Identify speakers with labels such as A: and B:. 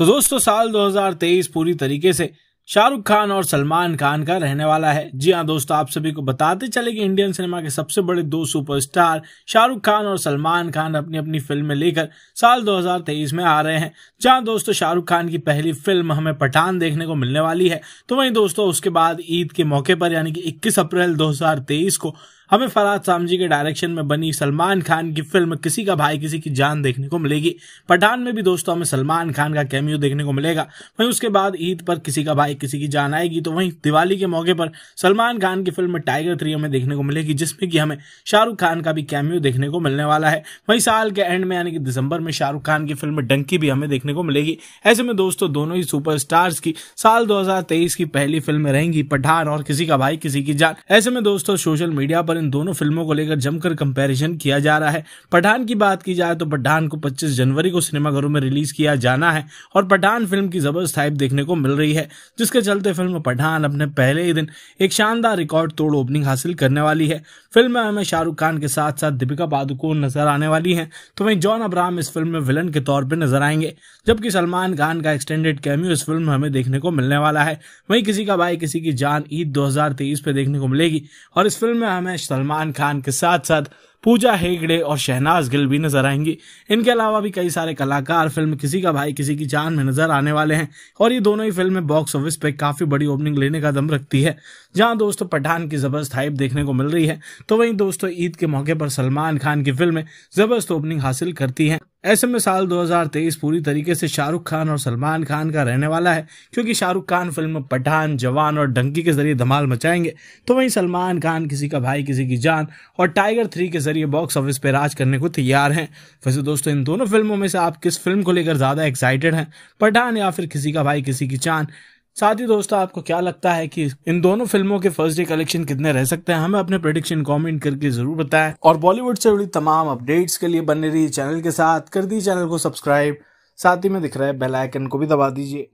A: तो दोस्तों साल 2023 पूरी तरीके से शाहरुख खान और सलमान खान का रहने वाला है जी हाँ दोस्तों आप सभी को बताते चले कि इंडियन सिनेमा के सबसे बड़े दो सुपरस्टार शाहरुख खान और सलमान खान अपनी अपनी फिल्में लेकर साल 2023 में आ रहे हैं जहाँ दोस्तों शाहरुख खान की पहली फिल्म हमें पठान देखने को मिलने वाली है तो वहीं दोस्तों उसके बाद ईद के मौके पर यानी कि इक्कीस अप्रैल दो को हमें फराज सामजी के डायरेक्शन में बनी सलमान खान की फिल्म किसी का भाई किसी की जान देखने को मिलेगी पठान में भी दोस्तों हमें सलमान खान का कैमियो देखने को मिलेगा वहीं उसके बाद ईद पर किसी का भाई किसी की जान आएगी तो वहीं दिवाली के मौके पर सलमान खान की फिल्म टाइगर थ्री हमें देखने को मिलेगी जिसमें कि हमें शाहरुख खान का भी कैमियो देखने को मिलने वाला है वहीं साल के एंड में यानी कि दिसंबर में शाहरुख खान की फिल्म डंकी भी हमें देखने को मिलेगी ऐसे में दोस्तों दोनों ही सुपर की साल दो की पहली फिल्म रहेंगी पठान और किसी का भाई किसी की जान ऐसे में दोस्तों सोशल मीडिया पर इन दोनों फिल्मों को लेकर जमकर कंपैरिजन किया जा रहा है पठान की बात की जाए तो पठान को 25 जनवरी को सिनेमाघरों में रिलीज किया जाना है और पठान फिल्म की जबरदस्त हाइप देखने को मिल रही है जिसके चलते फिल्म पठान अपने पहले ही दिन एक शानदार रिकॉर्ड तोड़ ओपनिंग हासिल करने वाली है फिल्म में हमें शाहरुख खान के साथ साथ दीपिका पादुकोण नजर आने वाली है तो वही जॉन अब्राम इस फिल्म में विलन के तौर पर नजर आएंगे जबकि सलमान खान का एक्सटेंडेड कैम्यू इस फिल्म में हमें देखने को मिलने वाला है वही किसी का भाई किसी की जान ईद दो पे देखने को मिलेगी और इस फिल्म में हमें सलमान खान के साथ साथ पूजा हेगड़े और शहनाज गिल भी नजर आएंगी इनके अलावा भी कई सारे कलाकार फिल्म किसी का भाई किसी की जान में नजर आने वाले हैं और ये दोनों ही फिल्म बॉक्स ऑफिस पे काफी बड़ी ओपनिंग लेने का दम रखती है जहां दोस्तों पठान की जबरदस्त हाइप देखने को मिल रही है तो वहीं दोस्तों ईद के मौके पर सलमान खान की फिल्म जबरदस्त ओपनिंग हासिल करती है ऐसे में साल 2023 पूरी तरीके से शाहरुख खान और सलमान खान का रहने वाला है क्योंकि शाहरुख खान फिल्म पठान जवान और डंकी के जरिए धमाल मचाएंगे तो वहीं सलमान खान किसी का भाई किसी की जान और टाइगर थ्री के जरिए बॉक्स ऑफिस पर राज करने को तैयार हैं वैसे दोस्तों इन दोनों फिल्मों में से आप किस फिल्म को लेकर ज़्यादा एक्साइटेड हैं पठान या फिर किसी का भाई किसी की चांद साथ ही दोस्तों आपको क्या लगता है कि इन दोनों फिल्मों के फर्स्ट डे कलेक्शन कितने रह सकते हैं हमें अपने प्रोडिक्शन कमेंट करके जरूर बताएं और बॉलीवुड से जुड़ी तमाम अपडेट्स के लिए बने रही चैनल के साथ कर दी चैनल को सब्सक्राइब साथ ही में दिख रहा है बेल आइकन को भी दबा दीजिए